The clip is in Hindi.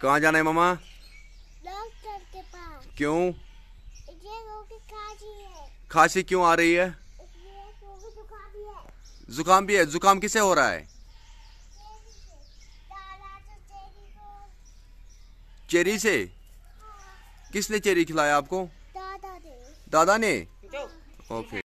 कहाँ जाना है मामा डॉक्टर के पास क्यों ये खांसी है खांसी क्यों आ रही है जुकाम भी है जुकाम किसे हो रहा है चेरी से हाँ। किसने चेरी खिलाया आपको दादा ने दादा ने ओके